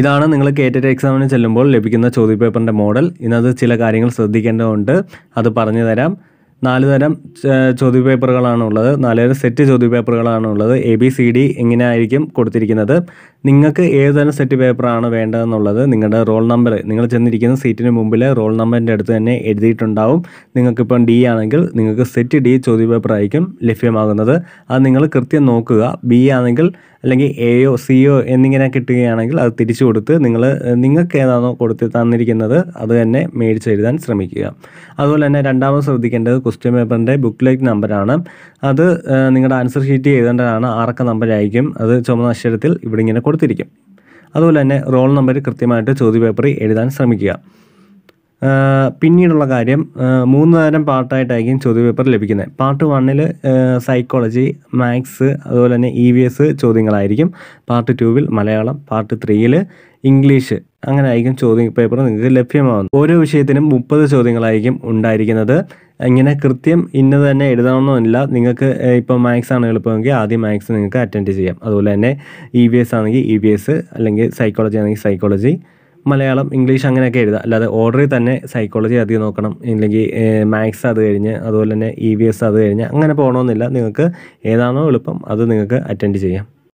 ഇതാണ് നിങ്ങൾ കേറ്ററ്റ് എക്സാമിന് ചെല്ലുമ്പോൾ ലഭിക്കുന്ന ചോദ്യപേപ്പറിൻ്റെ മോഡൽ ഇന്നത് ചില കാര്യങ്ങൾ ശ്രദ്ധിക്കേണ്ടതുണ്ട് അത് പറഞ്ഞു തരാം നാല് തരം ചോദ്യ പേപ്പറുകളാണുള്ളത് നാലുതരം സെറ്റ് ചോദ്യ പേപ്പറുകളാണുള്ളത് എ ബി സി ഡി ഇങ്ങനെ ആയിരിക്കും കൊടുത്തിരിക്കുന്നത് നിങ്ങൾക്ക് ഏതുതരം സെറ്റ് പേപ്പറാണ് വേണ്ടതെന്നുള്ളത് നിങ്ങളുടെ റോൾ നമ്പർ നിങ്ങൾ ചെന്നിരിക്കുന്ന സീറ്റിന് മുമ്പിൽ റോൾ നമ്പറിൻ്റെ അടുത്ത് തന്നെ എഴുതിയിട്ടുണ്ടാവും നിങ്ങൾക്കിപ്പം ഡി ആണെങ്കിൽ നിങ്ങൾക്ക് സെറ്റ് ഡി ചോദ്യ പേപ്പറായിരിക്കും ലഭ്യമാകുന്നത് അത് നിങ്ങൾ കൃത്യം നോക്കുക ബി ആണെങ്കിൽ അല്ലെങ്കിൽ എയോ സിയോ എന്നിങ്ങനെ കിട്ടുകയാണെങ്കിൽ അത് തിരിച്ചു കൊടുത്ത് നിങ്ങൾ നിങ്ങൾക്ക് ഏതാണോ കൊടുത്ത് തന്നിരിക്കുന്നത് അത് തന്നെ മേടിച്ചെഴുതാൻ ശ്രമിക്കുക അതുപോലെ തന്നെ രണ്ടാമത് ശ്രദ്ധിക്കേണ്ടത് ക്വസ്റ്റ്യൻ പേപ്പറിൻ്റെ ബുക്ക്ലൈറ്റ് നമ്പറാണ് അത് നിങ്ങളുടെ ആൻസർ ഷീറ്റ് എഴുതേണ്ടതാണ് ആറക്ക നമ്പരായിരിക്കും അത് ചുമന്ന അക്ഷരത്തിൽ ഇവിടെ ഇങ്ങനെ കൊടുത്തിരിക്കും അതുപോലെ തന്നെ റോൾ നമ്പർ കൃത്യമായിട്ട് ചോദ്യപേപ്പറിൽ എഴുതാൻ ശ്രമിക്കുക പിന്നീടുള്ള കാര്യം മൂന്ന് തരം ചോദ്യ ചോദ്യപേപ്പർ ലഭിക്കുന്നത് പാർട്ട് വണ്ണിൽ സൈക്കോളജി മാത്സ് അതുപോലെ തന്നെ ഇ വി എസ് ചോദ്യങ്ങളായിരിക്കും പാർട്ട് ടൂവിൽ മലയാളം പാർട്ട് ത്രീയിൽ ഇംഗ്ലീഷ് അങ്ങനെ ആയിരിക്കും ചോദ്യ പേപ്പർ നിങ്ങൾക്ക് ലഭ്യമാകുന്നത് ഓരോ വിഷയത്തിനും മുപ്പത് ചോദ്യങ്ങളായിരിക്കും ഉണ്ടായിരിക്കുന്നത് ഇങ്ങനെ കൃത്യം ഇന്ന തന്നെ എഴുതണമെന്നില്ല നിങ്ങൾക്ക് ഇപ്പോൾ മാത്സ് ആണ് എളുപ്പമെങ്കിൽ ആദ്യം മാത്സ് നിങ്ങൾക്ക് അറ്റൻഡ് ചെയ്യാം അതുപോലെ തന്നെ ഇ വി എസ് ആണെങ്കിൽ ഇ വി എസ് അല്ലെങ്കിൽ സൈക്കോളജി ആണെങ്കിൽ സൈക്കോളജി മലയാളം ഇംഗ്ലീഷ് അങ്ങനെയൊക്കെ എഴുതാം അല്ലാതെ ഓർഡറിൽ തന്നെ സൈക്കോളജി അധികം നോക്കണം ഇല്ലെങ്കിൽ മാത്സ് അത് കഴിഞ്ഞ് അതുപോലെ തന്നെ ഇ വി എസ് അത് കഴിഞ്ഞ് അങ്ങനെ പോകണമെന്നില്ല നിങ്ങൾക്ക് ഏതാണോ എളുപ്പം അത് നിങ്ങൾക്ക് അറ്റൻഡ് ചെയ്യാം